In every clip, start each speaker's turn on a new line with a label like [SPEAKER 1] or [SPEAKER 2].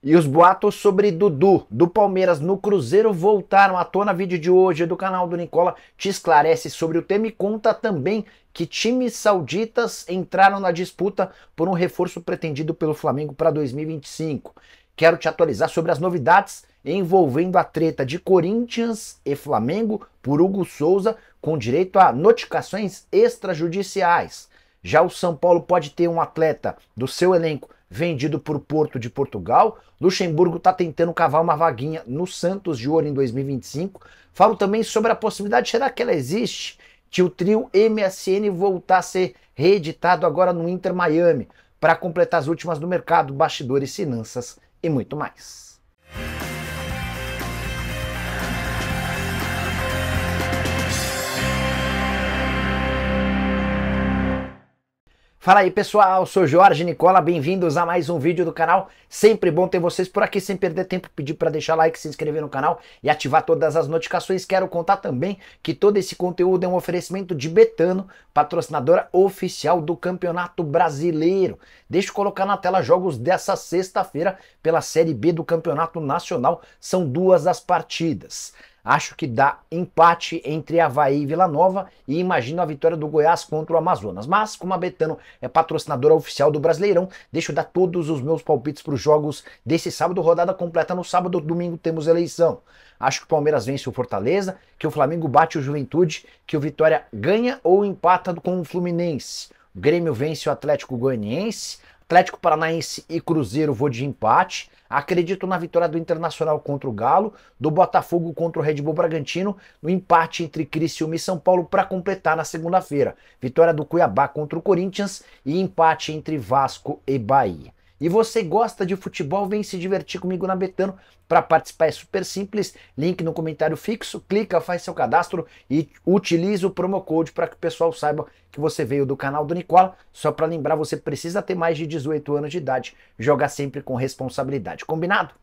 [SPEAKER 1] E os boatos sobre Dudu do Palmeiras no Cruzeiro voltaram à tona. Vídeo de hoje do canal do Nicola te esclarece sobre o tema e conta também que times sauditas entraram na disputa por um reforço pretendido pelo Flamengo para 2025. Quero te atualizar sobre as novidades envolvendo a treta de Corinthians e Flamengo por Hugo Souza, com direito a notificações extrajudiciais. Já o São Paulo pode ter um atleta do seu elenco vendido por Porto de Portugal. Luxemburgo está tentando cavar uma vaguinha no Santos de Ouro em 2025. Falo também sobre a possibilidade, será que ela existe? De o trio MSN voltar a ser reeditado agora no Inter Miami para completar as últimas do mercado, bastidores, finanças e muito mais. Fala aí pessoal, sou Jorge Nicola, bem-vindos a mais um vídeo do canal. Sempre bom ter vocês por aqui, sem perder tempo, pedir para deixar like, se inscrever no canal e ativar todas as notificações. Quero contar também que todo esse conteúdo é um oferecimento de Betano, patrocinadora oficial do Campeonato Brasileiro. Deixa eu colocar na tela jogos dessa sexta-feira pela Série B do Campeonato Nacional. São duas as partidas. Acho que dá empate entre Havaí e Vila Nova e imagino a vitória do Goiás contra o Amazonas. Mas, como a Betano é patrocinadora oficial do Brasileirão, deixo dar todos os meus palpites para os jogos desse sábado, rodada completa no sábado, domingo temos eleição. Acho que o Palmeiras vence o Fortaleza, que o Flamengo bate o Juventude, que o Vitória ganha ou empata com o Fluminense. O Grêmio vence o Atlético Goianiense, Atlético Paranaense e Cruzeiro vou de empate. Acredito na vitória do Internacional contra o Galo, do Botafogo contra o Red Bull Bragantino, no empate entre Criciúma e São Paulo para completar na segunda-feira. Vitória do Cuiabá contra o Corinthians e empate entre Vasco e Bahia. E você gosta de futebol, vem se divertir comigo na Betano. Para participar é super simples, link no comentário fixo, clica, faz seu cadastro e utilize o promo code para que o pessoal saiba que você veio do canal do Nicola. Só para lembrar, você precisa ter mais de 18 anos de idade, joga sempre com responsabilidade, combinado?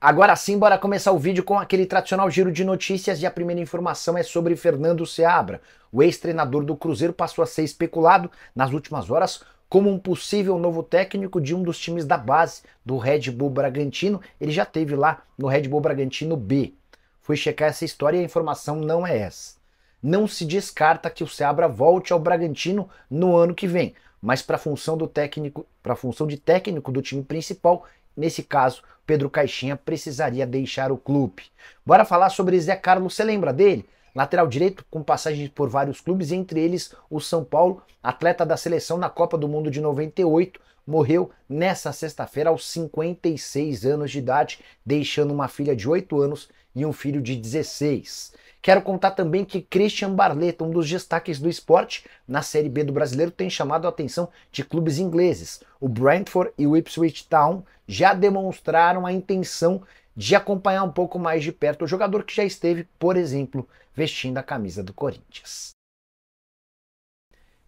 [SPEAKER 1] Agora sim, bora começar o vídeo com aquele tradicional giro de notícias e a primeira informação é sobre Fernando Seabra. O ex-treinador do Cruzeiro passou a ser especulado nas últimas horas como um possível novo técnico de um dos times da base do Red Bull Bragantino. Ele já teve lá no Red Bull Bragantino B. Fui checar essa história e a informação não é essa. Não se descarta que o Seabra volte ao Bragantino no ano que vem, mas para a função do técnico, para função de técnico do time principal, nesse caso, Pedro Caixinha precisaria deixar o clube. Bora falar sobre Zé Carlos, você lembra dele? Lateral direito com passagem por vários clubes, entre eles o São Paulo, atleta da seleção na Copa do Mundo de 98, morreu nessa sexta-feira aos 56 anos de idade, deixando uma filha de 8 anos e um filho de 16. Quero contar também que Christian Barletta, um dos destaques do esporte na Série B do brasileiro, tem chamado a atenção de clubes ingleses. O Brentford e o Ipswich Town já demonstraram a intenção de acompanhar um pouco mais de perto o jogador que já esteve, por exemplo, vestindo a camisa do Corinthians.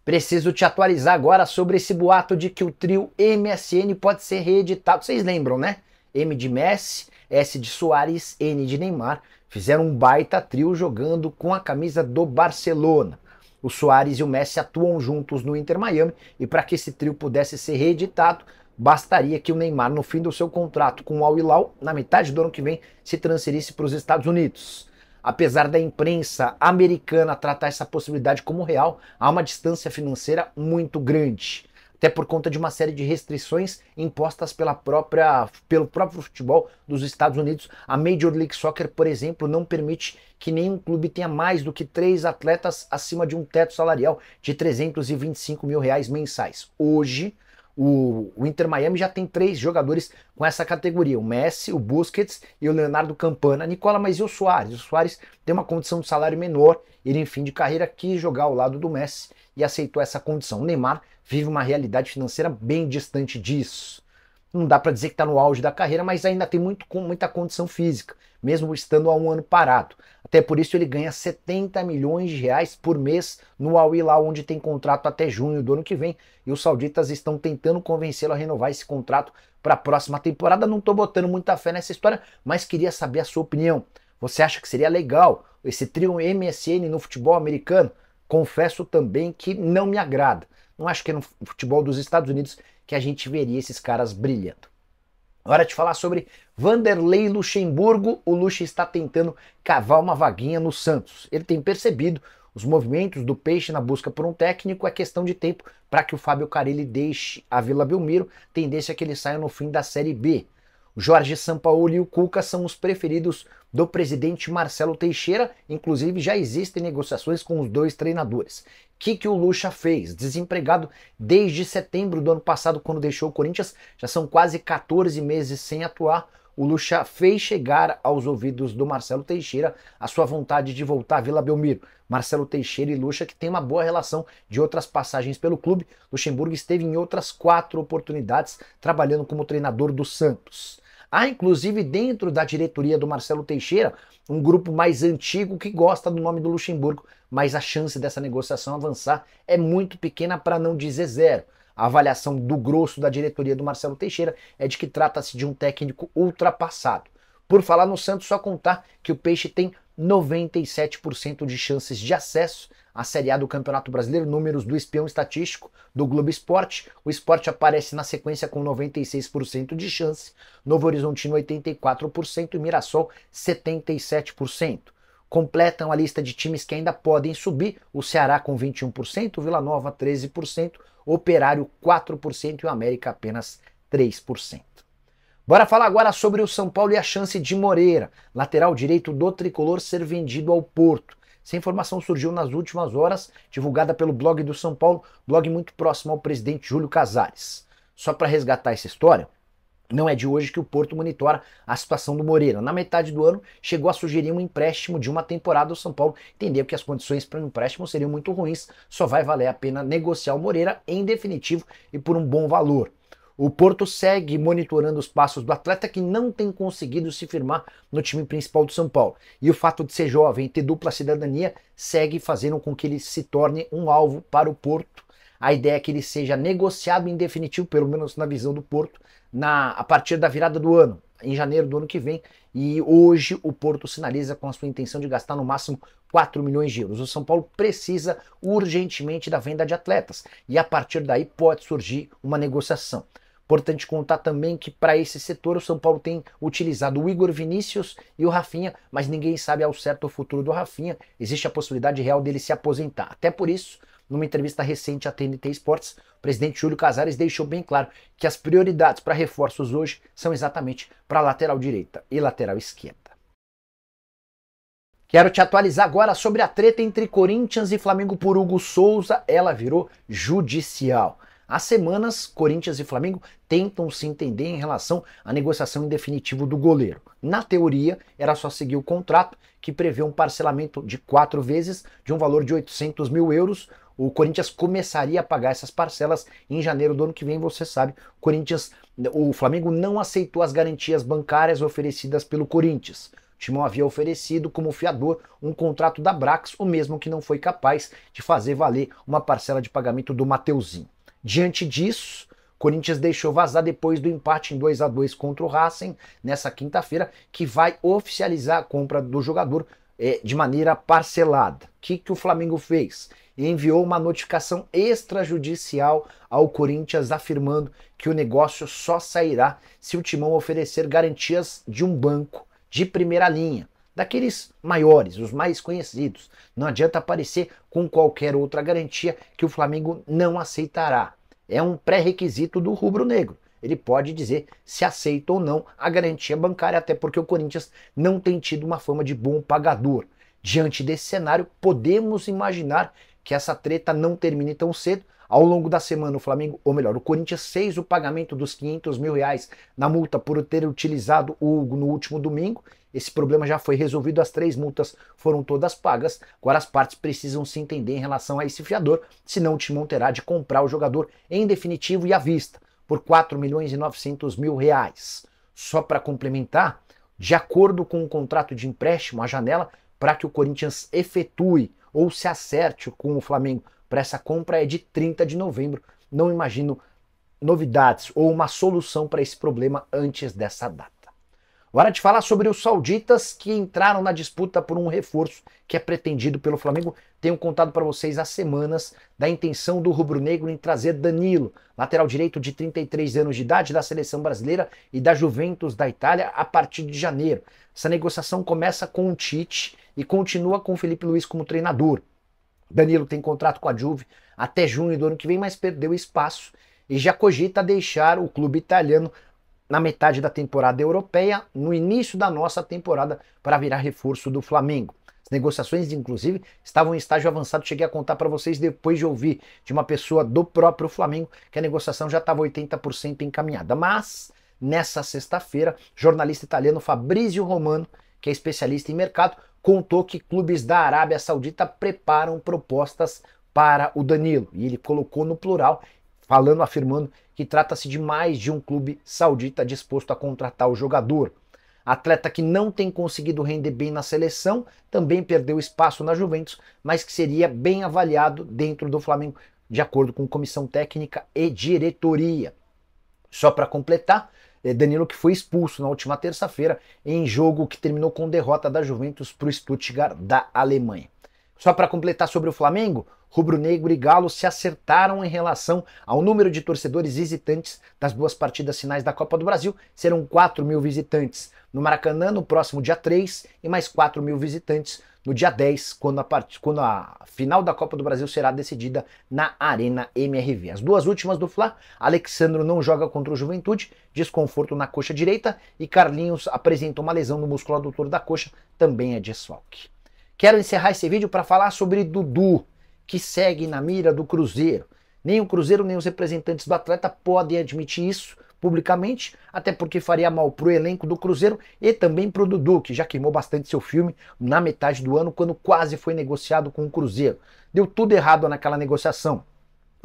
[SPEAKER 1] Preciso te atualizar agora sobre esse boato de que o trio MSN pode ser reeditado. Vocês lembram, né? M de Messi, S de Soares, N de Neymar. Fizeram um baita trio jogando com a camisa do Barcelona. O Soares e o Messi atuam juntos no Inter Miami e para que esse trio pudesse ser reeditado, bastaria que o Neymar, no fim do seu contrato com o Al Hilal, na metade do ano que vem, se transferisse para os Estados Unidos. Apesar da imprensa americana tratar essa possibilidade como real, há uma distância financeira muito grande. Até por conta de uma série de restrições impostas pela própria, pelo próprio futebol dos Estados Unidos. A Major League Soccer, por exemplo, não permite que nenhum clube tenha mais do que três atletas acima de um teto salarial de 325 mil reais mensais. Hoje, o, o, Inter Miami já tem três jogadores com essa categoria: o Messi, o Busquets e o Leonardo Campana. Nicola, mas e o Soares? O Soares tem uma condição de salário menor, ele em fim de carreira quis jogar ao lado do Messi e aceitou essa condição. O Neymar vive uma realidade financeira bem distante disso. Não dá para dizer que está no auge da carreira, mas ainda tem muito, muita condição física, mesmo estando há um ano parado. Até por isso ele ganha 70 milhões de reais por mês no Al Hilal, onde tem contrato até junho do ano que vem. E os sauditas estão tentando convencê-lo a renovar esse contrato para a próxima temporada. Não estou botando muita fé nessa história, mas queria saber a sua opinião. Você acha que seria legal esse trio MSN no futebol americano? Confesso também que não me agrada. Não acho que é no futebol dos Estados Unidos que a gente veria esses caras brilhando. Hora de falar sobre Vanderlei Luxemburgo. O Luxa está tentando cavar uma vaguinha no Santos. Ele tem percebido os movimentos do Peixe na busca por um técnico. É questão de tempo para que o Fábio Carilli deixe a Vila Belmiro. Tendência é que ele saia no fim da Série B. Jorge Sampaoli e o Cuca são os preferidos do presidente Marcelo Teixeira, inclusive já existem negociações com os dois treinadores. O que, que o Lucha fez? Desempregado desde setembro do ano passado, quando deixou o Corinthians, já são quase 14 meses sem atuar. O Lucha fez chegar aos ouvidos do Marcelo Teixeira a sua vontade de voltar à Vila Belmiro. Marcelo Teixeira e Lucha, que tem uma boa relação de outras passagens pelo clube. Luxemburgo esteve em outras quatro oportunidades trabalhando como treinador do Santos. Há, inclusive, dentro da diretoria do Marcelo Teixeira, um grupo mais antigo que gosta do nome do Luxemburgo, mas a chance dessa negociação avançar é muito pequena, para não dizer zero. A avaliação do grosso da diretoria do Marcelo Teixeira é de que trata-se de um técnico ultrapassado. Por falar no Santos, só contar que o Peixe tem 97% de chances de acesso a Série A do Campeonato Brasileiro, números do espião estatístico do Globo Esporte. O esporte aparece na sequência com 96% de chance, Novo Horizontino 84% e Mirassol 77%. Completam a lista de times que ainda podem subir, o Ceará com 21%, Vila Nova 13%, Operário 4% e o América apenas 3%. Bora falar agora sobre o São Paulo e a chance de Moreira, lateral direito do tricolor ser vendido ao Porto. Essa informação surgiu nas últimas horas, divulgada pelo blog do São Paulo, blog muito próximo ao presidente Júlio Casares. Só para resgatar essa história, não é de hoje que o Porto monitora a situação do Moreira. Na metade do ano, chegou a sugerir um empréstimo de uma temporada ao São Paulo. Entendeu que as condições para um empréstimo seriam muito ruins, só vai valer a pena negociar o Moreira em definitivo e por um bom valor. O Porto segue monitorando os passos do atleta que não tem conseguido se firmar no time principal do São Paulo. E o fato de ser jovem e ter dupla cidadania segue fazendo com que ele se torne um alvo para o Porto. A ideia é que ele seja negociado em definitivo, pelo menos na visão do Porto, na, a partir da virada do ano, em janeiro do ano que vem. E hoje o Porto sinaliza com a sua intenção de gastar no máximo 4 milhões de euros. O São Paulo precisa urgentemente da venda de atletas e a partir daí pode surgir uma negociação. Importante contar também que para esse setor o São Paulo tem utilizado o Igor Vinícius e o Rafinha, mas ninguém sabe ao certo o futuro do Rafinha. Existe a possibilidade real dele se aposentar. Até por isso, numa entrevista recente à TNT Esportes, o presidente Júlio Casares deixou bem claro que as prioridades para reforços hoje são exatamente para lateral direita e lateral esquerda. Quero te atualizar agora sobre a treta entre Corinthians e Flamengo por Hugo Souza. Ela virou judicial. Há semanas, Corinthians e Flamengo tentam se entender em relação à negociação em definitivo do goleiro. Na teoria, era só seguir o contrato, que prevê um parcelamento de quatro vezes de um valor de 800 mil euros. O Corinthians começaria a pagar essas parcelas em janeiro do ano que vem, você sabe. O Corinthians, o Flamengo não aceitou as garantias bancárias oferecidas pelo Corinthians. O Timão havia oferecido como fiador um contrato da Brax, o mesmo que não foi capaz de fazer valer uma parcela de pagamento do Mateuzinho. Diante disso, Corinthians deixou vazar depois do empate em 2 a 2 contra o Racing nessa quinta-feira, que vai oficializar a compra do jogador é, de maneira parcelada. O que, que o Flamengo fez? Enviou uma notificação extrajudicial ao Corinthians afirmando que o negócio só sairá se o Timão oferecer garantias de um banco de primeira linha daqueles maiores, os mais conhecidos. Não adianta aparecer com qualquer outra garantia que o Flamengo não aceitará. É um pré-requisito do rubro-negro. Ele pode dizer se aceita ou não a garantia bancária, até porque o Corinthians não tem tido uma fama de bom pagador. Diante desse cenário, podemos imaginar que essa treta não termine tão cedo. Ao longo da semana, o Flamengo, ou melhor, o Corinthians fez o pagamento dos 500 mil reais na multa por ter utilizado o Hugo no último domingo esse problema já foi resolvido, as três multas foram todas pagas. Agora as partes precisam se entender em relação a esse fiador, senão o Timão terá de comprar o jogador em definitivo e à vista, por 4 milhões e 900 mil reais. Só para complementar, de acordo com o contrato de empréstimo, a janela para que o Corinthians efetue ou se acerte com o Flamengo para essa compra é de 30 de novembro. Não imagino novidades ou uma solução para esse problema antes dessa data. Hora de falar sobre os sauditas que entraram na disputa por um reforço que é pretendido pelo Flamengo. Tenho contado para vocês há semanas da intenção do rubro-negro em trazer Danilo, lateral direito de 33 anos de idade da seleção brasileira e da Juventus da Itália, a partir de janeiro. Essa negociação começa com o Tite e continua com o Felipe Luiz como treinador. Danilo tem contrato com a Juve até junho do ano que vem, mas perdeu espaço e já cogita deixar o clube italiano na metade da temporada europeia, no início da nossa temporada, para virar reforço do Flamengo. As negociações, inclusive, estavam em estágio avançado. Cheguei a contar para vocês depois de ouvir de uma pessoa do próprio Flamengo que a negociação já estava 80% encaminhada. Mas, nessa sexta-feira, jornalista italiano Fabrizio Romano, que é especialista em mercado, contou que clubes da Arábia Saudita preparam propostas para o Danilo. E ele colocou no plural falando, afirmando que trata-se de mais de um clube saudita disposto a contratar o jogador. Atleta que não tem conseguido render bem na seleção, também perdeu espaço na Juventus, mas que seria bem avaliado dentro do Flamengo, de acordo com comissão técnica e diretoria. Só para completar, é, Danilo que foi expulso na última terça-feira em jogo que terminou com derrota da Juventus para o Stuttgart da Alemanha. Só para completar sobre o Flamengo, Rubro-Negro e Galo se acertaram em relação ao número de torcedores visitantes das duas partidas finais da Copa do Brasil. Serão 4 mil visitantes no Maracanã no próximo dia 3 e mais 4 mil visitantes no dia 10, quando a, part... quando a final da Copa do Brasil será decidida na Arena MRV. As duas últimas do Fla, Alexandro não joga contra o Juventude, desconforto na coxa direita e Carlinhos apresenta uma lesão no músculo adutor da coxa, também é desfalque. Quero encerrar esse vídeo para falar sobre Dudu, que segue na mira do Cruzeiro. Nem o Cruzeiro nem os representantes do atleta podem admitir isso publicamente, até porque faria mal para o elenco do Cruzeiro e também o Dudu, que já queimou bastante seu filme na metade do ano quando quase foi negociado com o Cruzeiro. Deu tudo errado naquela negociação.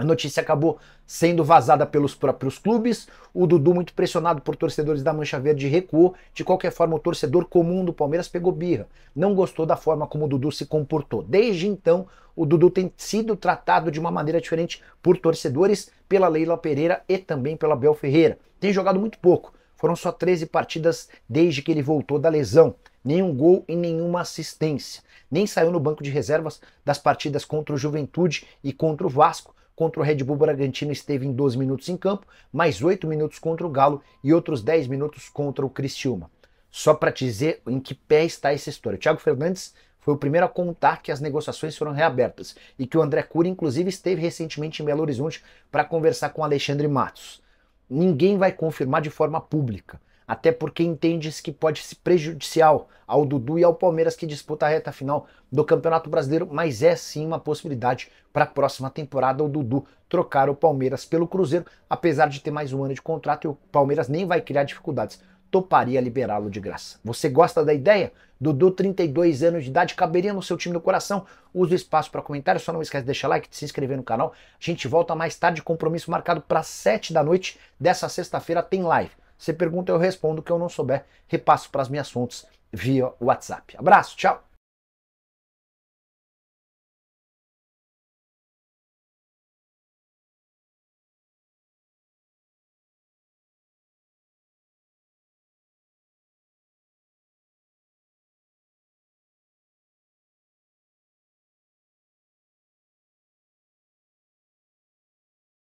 [SPEAKER 1] A notícia acabou sendo vazada pelos próprios clubes. O Dudu, muito pressionado por torcedores da Mancha Verde, recuou. De qualquer forma, o torcedor comum do Palmeiras pegou birra. Não gostou da forma como o Dudu se comportou. Desde então, o Dudu tem sido tratado de uma maneira diferente por torcedores, pela Leila Pereira e também pela Bel Ferreira. Tem jogado muito pouco. Foram só 13 partidas desde que ele voltou da lesão. Nenhum gol e nenhuma assistência. Nem saiu no banco de reservas das partidas contra o Juventude e contra o Vasco Contra o Red Bull Bragantino esteve em 12 minutos em campo, mais 8 minutos contra o Galo e outros 10 minutos contra o Criciúma. Só para dizer em que pé está essa história. O Thiago Fernandes foi o primeiro a contar que as negociações foram reabertas e que o André Cury, inclusive, esteve recentemente em Belo Horizonte para conversar com Alexandre Matos. Ninguém vai confirmar de forma pública, até porque entende-se que pode ser prejudicial ao Dudu e ao Palmeiras que disputa a reta final do Campeonato Brasileiro, mas é sim uma possibilidade para a próxima temporada o Dudu trocar o Palmeiras pelo Cruzeiro, apesar de ter mais um ano de contrato e o Palmeiras nem vai criar dificuldades. Toparia liberá-lo de graça. Você gosta da ideia? Dudu, 32 anos de idade, caberia no seu time do coração. Use o espaço para comentário, só não esquece de deixar like, de se inscrever no canal. A gente volta mais tarde, compromisso marcado para 7 da noite dessa sexta-feira tem live. Você pergunta, eu respondo. O que eu não souber, repasso para as minhas fontes via WhatsApp. Abraço, tchau!